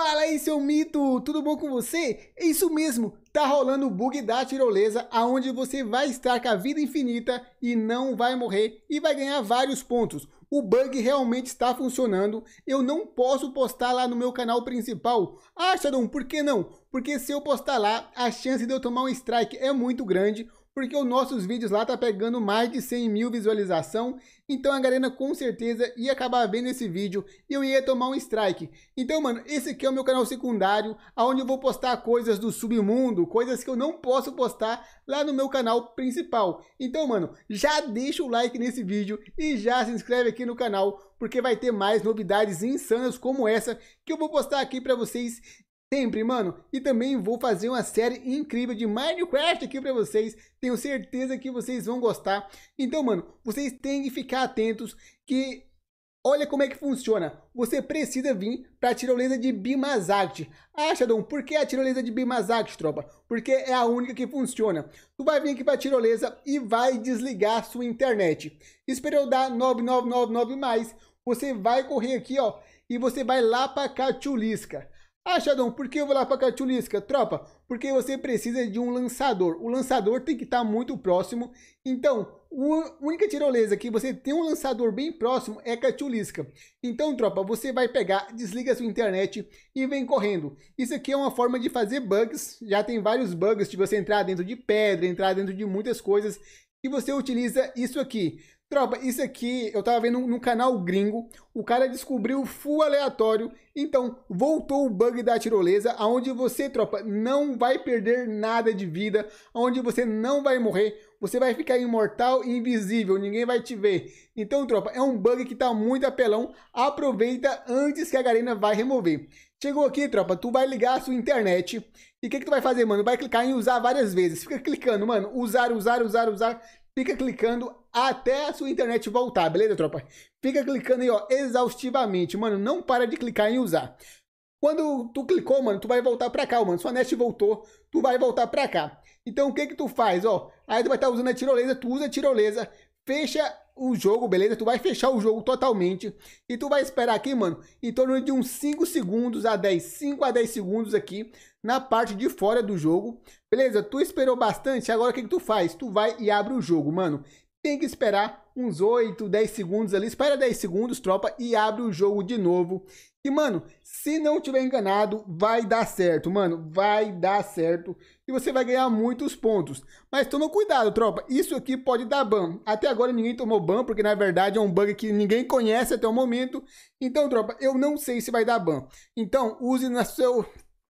Fala aí, seu mito! Tudo bom com você? É isso mesmo! Tá rolando o bug da tirolesa, aonde você vai estar com a vida infinita e não vai morrer e vai ganhar vários pontos. O bug realmente está funcionando. Eu não posso postar lá no meu canal principal. Ah, Shadon, por que não? Porque se eu postar lá, a chance de eu tomar um strike é muito grande porque os nossos vídeos lá tá pegando mais de 100 mil visualização, então a galera com certeza ia acabar vendo esse vídeo e eu ia tomar um strike. Então, mano, esse aqui é o meu canal secundário, aonde eu vou postar coisas do submundo, coisas que eu não posso postar lá no meu canal principal. Então, mano, já deixa o like nesse vídeo e já se inscreve aqui no canal, porque vai ter mais novidades insanas como essa que eu vou postar aqui para vocês sempre, mano. E também vou fazer uma série incrível de Minecraft aqui para vocês. Tenho certeza que vocês vão gostar. Então, mano, vocês têm que ficar atentos que olha como é que funciona. Você precisa vir para a tirolesa de Bimazagt. Ah, Shadon, por que a tirolesa de Bimazagt, tropa? Porque é a única que funciona. Tu vai vir aqui para a tirolesa e vai desligar sua internet. Esperou dar 9999 mais, você vai correr aqui, ó, e você vai lá para Cachulisca. Ah, Shadon, por que eu vou lá pra Cartulisca? Tropa, porque você precisa de um lançador. O lançador tem que estar tá muito próximo. Então, a única tirolesa que você tem um lançador bem próximo é Cartulisca. Então, tropa, você vai pegar, desliga sua internet e vem correndo. Isso aqui é uma forma de fazer bugs. Já tem vários bugs de você entrar dentro de pedra, entrar dentro de muitas coisas. E você utiliza isso aqui. Tropa, isso aqui eu tava vendo no canal gringo, o cara descobriu full aleatório, então voltou o bug da tirolesa, aonde você, tropa, não vai perder nada de vida, aonde você não vai morrer, você vai ficar imortal e invisível, ninguém vai te ver. Então, tropa, é um bug que tá muito apelão, aproveita antes que a Garena vai remover. Chegou aqui, tropa, tu vai ligar a sua internet, e o que, que tu vai fazer, mano? Vai clicar em usar várias vezes, fica clicando, mano, usar, usar, usar, usar, Fica clicando até a sua internet voltar, beleza, tropa? Fica clicando aí, ó, exaustivamente. Mano, não para de clicar em usar. Quando tu clicou, mano, tu vai voltar pra cá, mano. Sua net voltou, tu vai voltar pra cá. Então, o que que tu faz, ó? Aí tu vai estar tá usando a tirolesa, tu usa a tirolesa, fecha o jogo, beleza? Tu vai fechar o jogo totalmente. E tu vai esperar aqui, mano, em torno de uns 5 segundos a 10. 5 a 10 segundos aqui na parte de fora do jogo. Beleza? Tu esperou bastante. Agora o que, que tu faz? Tu vai e abre o jogo, mano. Tem que esperar uns 8, 10 segundos ali. Espera 10 segundos, tropa, e abre o jogo de novo. E, mano, se não tiver enganado, vai dar certo, mano. Vai dar certo e você vai ganhar muitos pontos. Mas toma cuidado, tropa. Isso aqui pode dar ban. Até agora ninguém tomou ban, porque na verdade é um bug que ninguém conhece até o momento. Então, tropa, eu não sei se vai dar ban. Então, use na seu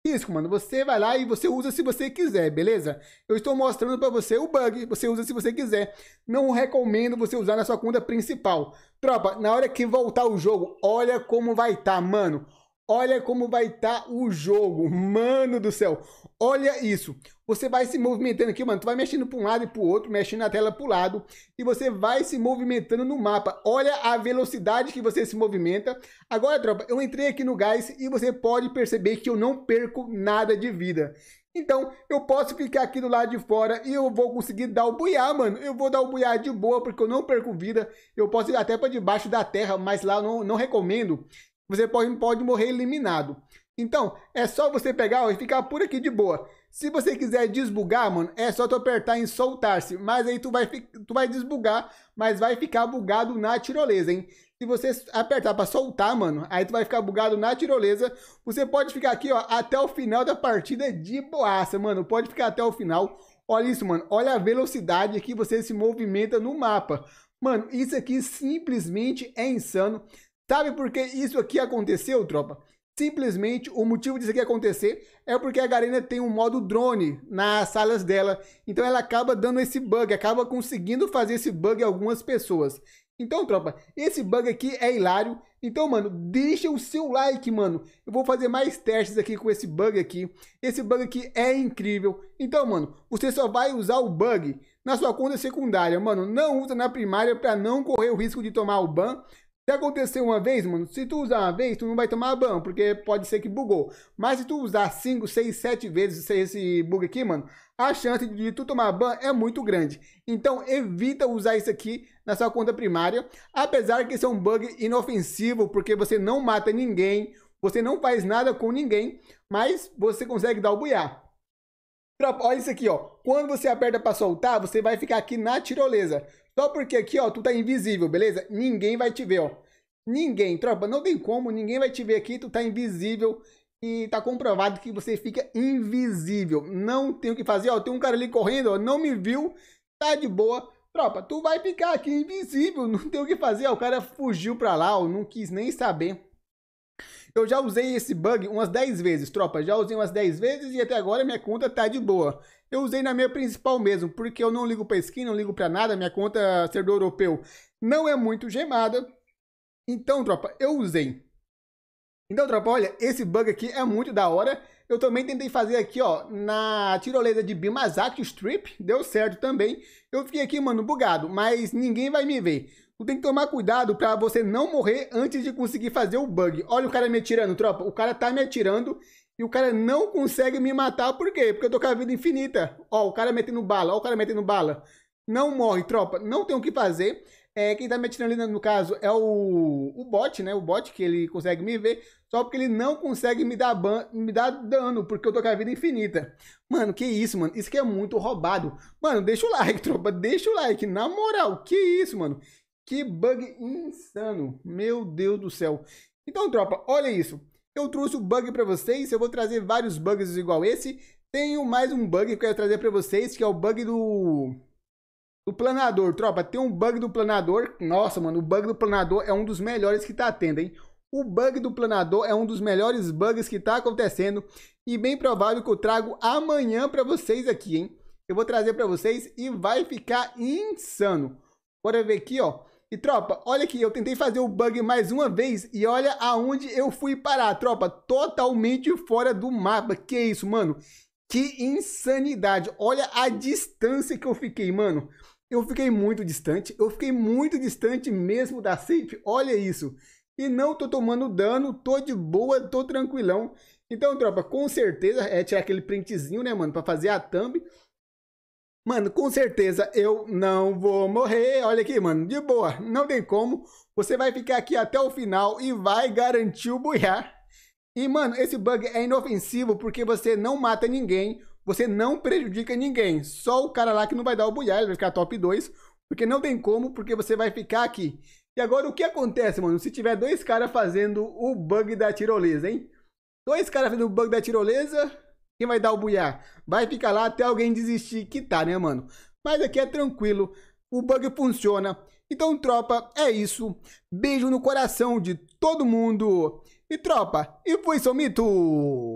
risco, mano. Você vai lá e você usa se você quiser, beleza? Eu estou mostrando para você o bug, você usa se você quiser. Não recomendo você usar na sua conta principal. Tropa, na hora que voltar o jogo, olha como vai estar, tá, mano. Olha como vai estar tá o jogo, mano do céu. Olha isso. Você vai se movimentando aqui, mano. Tu vai mexendo para um lado e para o outro, mexendo a tela para o lado. E você vai se movimentando no mapa. Olha a velocidade que você se movimenta. Agora, tropa, eu entrei aqui no gás e você pode perceber que eu não perco nada de vida. Então, eu posso ficar aqui do lado de fora e eu vou conseguir dar o buiá, mano. Eu vou dar o buiá de boa, porque eu não perco vida. Eu posso ir até para debaixo da terra, mas lá eu não, não recomendo. Você pode, pode morrer eliminado. Então, é só você pegar ó, e ficar por aqui de boa. Se você quiser desbugar, mano, é só tu apertar em soltar-se. Mas aí tu vai, tu vai desbugar, mas vai ficar bugado na tirolesa, hein? Se você apertar para soltar, mano, aí tu vai ficar bugado na tirolesa. Você pode ficar aqui, ó, até o final da partida de boaça, mano. Pode ficar até o final. Olha isso, mano. Olha a velocidade que você se movimenta no mapa. Mano, isso aqui simplesmente é insano. Sabe por que isso aqui aconteceu, tropa? Simplesmente o motivo disso aqui acontecer é porque a Garena tem um modo drone nas salas dela. Então ela acaba dando esse bug, acaba conseguindo fazer esse bug em algumas pessoas. Então, tropa, esse bug aqui é hilário. Então, mano, deixa o seu like, mano. Eu vou fazer mais testes aqui com esse bug aqui. Esse bug aqui é incrível. Então, mano, você só vai usar o bug na sua conta secundária, mano. Não usa na primária para não correr o risco de tomar o ban. Se acontecer uma vez, mano, se tu usar uma vez, tu não vai tomar ban, porque pode ser que bugou. Mas se tu usar 5, 6, 7 vezes esse bug aqui, mano, a chance de tu tomar ban é muito grande. Então evita usar isso aqui na sua conta primária, apesar que isso é um bug inofensivo, porque você não mata ninguém, você não faz nada com ninguém, mas você consegue dar o buiá. Olha isso aqui, ó. Quando você aperta para soltar, você vai ficar aqui na tirolesa. Só porque aqui, ó, tu tá invisível, beleza? Ninguém vai te ver, ó. Ninguém, tropa, não tem como, ninguém vai te ver aqui, tu tá invisível e tá comprovado que você fica invisível. Não tem o que fazer, ó, tem um cara ali correndo, ó, não me viu, tá de boa. Tropa, tu vai ficar aqui invisível, não tem o que fazer, ó, o cara fugiu pra lá, ó, não quis nem saber. Eu já usei esse bug umas 10 vezes, tropa. Já usei umas 10 vezes e até agora minha conta tá de boa. Eu usei na minha principal mesmo, porque eu não ligo pra skin, não ligo pra nada. Minha conta do europeu não é muito gemada. Então, tropa, eu usei. Então, tropa, olha, esse bug aqui é muito da hora. Eu também tentei fazer aqui, ó, na tirolesa de Bimazak Strip. Deu certo também. Eu fiquei aqui, mano, bugado, mas ninguém vai me ver. Tu tem que tomar cuidado para você não morrer antes de conseguir fazer o bug. Olha o cara me atirando, tropa. O cara tá me atirando e o cara não consegue me matar. Por quê? Porque eu tô com a vida infinita. Ó, o cara metendo bala. Ó, o cara metendo bala. Não morre, tropa. Não tem o que fazer. É, quem tá me atirando ali, no caso, é o, o bot, né? O bot que ele consegue me ver. Só porque ele não consegue me dar, ban me dar dano, porque eu tô com a vida infinita. Mano, que isso, mano? Isso aqui é muito roubado. Mano, deixa o like, tropa. Deixa o like. Na moral, que isso, mano? Que bug insano. Meu Deus do céu. Então, tropa, olha isso. Eu trouxe o bug para vocês. Eu vou trazer vários bugs igual esse. Tenho mais um bug que eu quero trazer para vocês, que é o bug do do planador, tropa. Tem um bug do planador. Nossa, mano, o bug do planador é um dos melhores que tá tendo, hein? O bug do planador é um dos melhores bugs que tá acontecendo e bem provável que eu trago amanhã para vocês aqui, hein? Eu vou trazer para vocês e vai ficar insano. Bora ver aqui, ó. E tropa, olha aqui, eu tentei fazer o bug mais uma vez e olha aonde eu fui parar, tropa, totalmente fora do mapa. Que isso, mano? Que insanidade. Olha a distância que eu fiquei, mano. Eu fiquei muito distante, eu fiquei muito distante mesmo da safe. Olha isso. E não tô tomando dano, tô de boa, tô tranquilão. Então, tropa, com certeza é tirar aquele printzinho, né, mano, para fazer a thumb. Mano, com certeza eu não vou morrer. Olha aqui, mano, de boa, não tem como. Você vai ficar aqui até o final e vai garantir o boiar. E, mano, esse bug é inofensivo porque você não mata ninguém, você não prejudica ninguém. Só o cara lá que não vai dar o boiar, ele vai ficar top 2, porque não tem como, porque você vai ficar aqui. E agora o que acontece, mano, se tiver dois caras fazendo o bug da tirolesa, hein? Dois caras fazendo o bug da tirolesa, quem vai dar o buiar? Vai ficar lá até alguém desistir que tá, né, mano? Mas aqui é tranquilo. O bug funciona. Então, tropa, é isso. Beijo no coração de todo mundo. E tropa, e foi seu mito!